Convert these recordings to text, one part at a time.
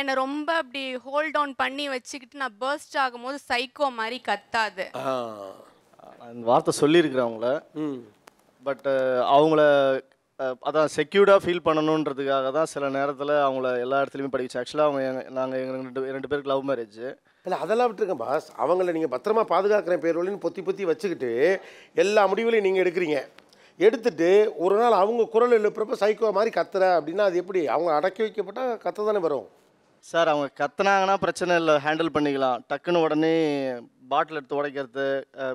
என்னை ரொம்ப அப்படி ஹோல்ட் டவுன் பண்ணி வச்சுக்கிட்டு நான் பர்ஸ்ட் ஆகும்போது சைக்கோ மாதிரி கத்தாது வார்த்தை சொல்லியிருக்கிறவங்கள பட் அவங்கள அதான் செக்யூர்டாக ஃபீல் பண்ணணுன்றதுக்காக தான் சில நேரத்தில் அவங்கள எல்லா இடத்துலையுமே படிச்சு ஆக்சுவலாக அவங்க நாங்கள் எங்கள் ரெண்டு ரெண்டு பேருக்கு லவ் மேரேஜ் இல்லை அதெல்லாம் விட்டுருக்கேன் பாஸ் அவங்கள நீங்கள் பத்திரமா பாதுகாக்கிறேன் பேர் வழின்னு பொத்தி பொத்தி வச்சுக்கிட்டு எல்லா முடிவுகளையும் நீங்கள் எடுக்கிறீங்க எடுத்துட்டு ஒரு நாள் அவங்க குரல் எழுப்புறப்ப சைக்கோ மாதிரி கத்துற அப்படின்னா அது எப்படி அவங்க அடக்கி வைக்கப்பட்டால் கத்த தானே வரும் சார் அவங்க கத்துனாங்கன்னா பிரச்சனை இல்லை ஹேண்டில் பண்ணிக்கலாம் டக்குன்னு உடனே பாட்டில் எடுத்து உடைக்கிறது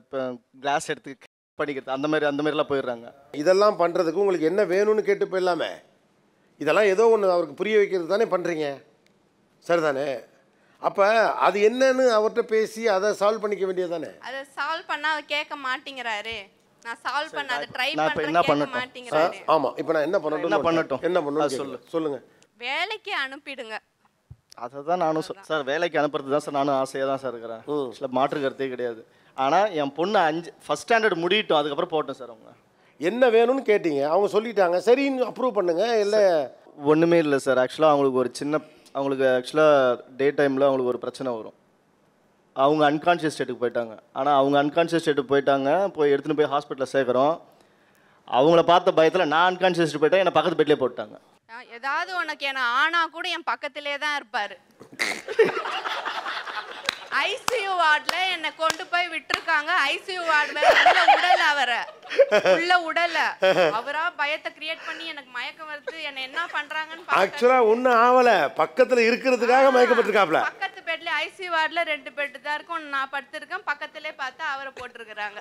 இப்போ கிளாஸ் எடுத்து படிக்கிறது அந்த மாதிரி அந்த மாதிரிலாம் போயிடுறாங்க இதெல்லாம் பண்ணுறதுக்கு உங்களுக்கு என்ன வேணும்னு கேட்டு போயிடலாமே இதெல்லாம் ஏதோ ஒன்று அவருக்கு புரிய வைக்கிறது தானே பண்ணுறீங்க சரிதானே அப்போ அது என்னன்னு அவர்கிட்ட பேசி அதை சால்வ் பண்ணிக்க வேண்டியது தானே அதை சால்வ் பண்ணால் அவர் கேட்க மாட்டேங்கிறாரு நான் சால்வ் அதை ட்ரை என்ன பண்ணட்டும் ஆமாம் இப்போ நான் என்ன பண்ணட்டும் என்ன பண்ணட்டும் என்ன சொல்லு சொல்லுங்கள் வேலைக்கு அனுப்பிடுங்க அதை தான் நானும் சார் வேலைக்கு அனுப்புறது தான் சார் நானும் ஆசையாக தான் சார் இருக்கிறேன் சில மாற்று கருத்தே கிடையாது ஆனால் என் பொண்ணு அஞ்சு ஃபஸ்ட் ஸ்டாண்டர்ட் முடியட்டும் அதுக்கப்புறம் போட்டோம் சார் அவங்க என்ன வேணும்னு கேட்டீங்க அவங்க சொல்லிட்டாங்க சரின்னு அப்ரூவ் பண்ணுங்க இல்லை ஒன்றுமே இல்லை சார் ஆக்சுவலாக அவங்களுக்கு ஒரு சின்ன அவங்களுக்கு ஆக்சுவலாக டே டைமில் அவங்களுக்கு ஒரு பிரச்சனை வரும் அவங்க அன்கான்ஷியஸ் ஸ்டேட்டுக்கு போயிட்டாங்க ஆனால் அவங்க அன்கான்ஷியஸ் ஸ்டேட்டுக்கு போயிட்டாங்க போய் எடுத்துகிட்டு போய் ஹாஸ்பிட்டலில் சேர்க்குறோம் அவங்கள பார்த்த பயத்தில் நான் அன்கான்ஷியஸ் போயிட்டேன் என்னை பக்கத்து பெட்லேயே போட்டாங்க ஏதாவது உனக்கு என்ன ஆனா கூட என் பக்கத்திலே தான் இருப்பாரு ஐசியு வார்டுல என்ன கொண்டு போய் விட்டுருக்காங்க ஐசியு வார்டில் உள்ள உடல் அவரை உள்ள உடல அவரா பயத்தை கிரியேட் பண்ணி எனக்கு மயக்கம் வருது என்ன என்ன பண்றாங்கன்னு ஆக்சுவலா ஒன்றும் ஆவல பக்கத்துல இருக்கிறதுக்காக மயக்கப்பட்டிருக்காப்ல பக்கத்து பெட்ல ஐசியு வார்டுல ரெண்டு பெட் தான் இருக்கும் நான் படுத்திருக்கேன் பக்கத்திலே பார்த்தா அவரை போட்டிருக்கிறாங்க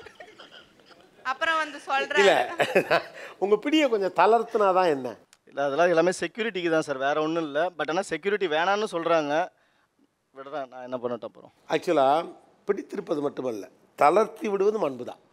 அப்புறம் வந்து சொல்றேன் உங்க பிடியை கொஞ்சம் தளர்த்துனாதான் என்ன இல்லை அதெல்லாம் எல்லாமே செக்யூரிட்டிக்கு தான் சார் வேறு ஒன்றும் இல்லை பட் ஆனால் செக்யூரிட்டி வேணான்னு சொல்கிறாங்க விடுறேன் நான் என்ன பண்ணட்டும் அப்புறம் ஆக்சுவலாக பிடித்திருப்பது மட்டுமல்ல தளர்த்தி விடுவதும் அன்பு தான்